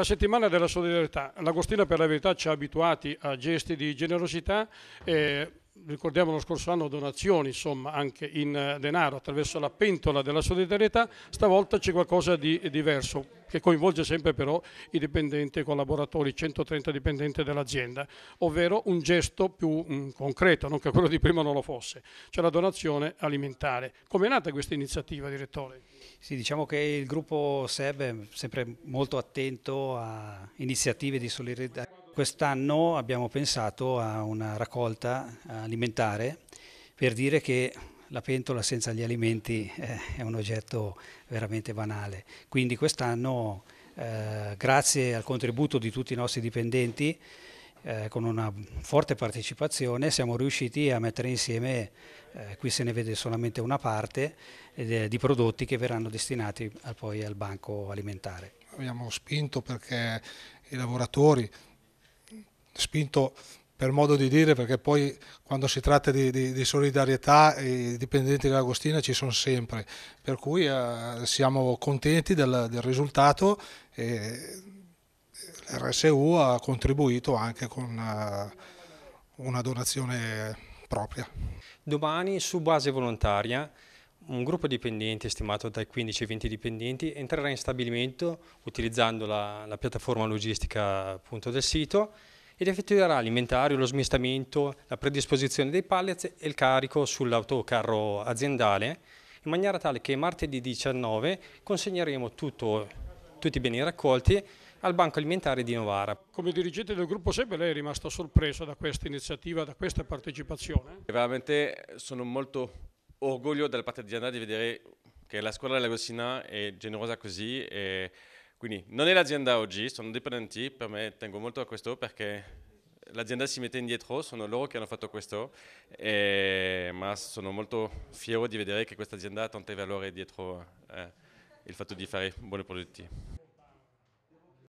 La settimana della solidarietà, l'Agostina per la verità ci ha abituati a gesti di generosità. Eh, ricordiamo lo scorso anno donazioni insomma anche in eh, denaro attraverso la pentola della solidarietà, stavolta c'è qualcosa di eh, diverso che coinvolge sempre però i dipendenti e i collaboratori, 130 dipendenti dell'azienda, ovvero un gesto più mh, mm, concreto, non che quello di prima non lo fosse, cioè la donazione alimentare. Come è nata questa iniziativa, direttore? Sì, diciamo che il gruppo SEB è sempre molto attento a iniziative di solidarietà Quest'anno abbiamo pensato a una raccolta alimentare per dire che la pentola senza gli alimenti eh, è un oggetto veramente banale. Quindi quest'anno, eh, grazie al contributo di tutti i nostri dipendenti, eh, con una forte partecipazione siamo riusciti a mettere insieme, qui se ne vede solamente una parte, di prodotti che verranno destinati poi al banco alimentare. Abbiamo spinto perché i lavoratori spinto per modo di dire, perché poi quando si tratta di, di, di solidarietà i dipendenti dell'Agostina ci sono sempre, per cui eh, siamo contenti del, del risultato e l'RSU ha contribuito anche con una, eh, una donazione propria. Domani su base volontaria un gruppo dipendenti, stimato dai 15 ai 20 dipendenti, entrerà in stabilimento utilizzando la, la piattaforma logistica appunto, del sito ed effettuerà l'inventario, lo smistamento, la predisposizione dei pallet e il carico sull'autocarro aziendale in maniera tale che martedì 19 consegneremo tutto, tutti i beni raccolti al Banco Alimentare di Novara. Come dirigente del gruppo SEB lei è rimasto sorpreso da questa iniziativa, da questa partecipazione? Veramente sono molto orgoglioso dalla parte aziendale di vedere che la scuola della Gossina è generosa così quindi non è l'azienda oggi, sono dipendenti, per me tengo molto a questo perché l'azienda si mette indietro, sono loro che hanno fatto questo, e, ma sono molto fiero di vedere che questa azienda ha tanto valore dietro eh, il fatto di fare buoni prodotti.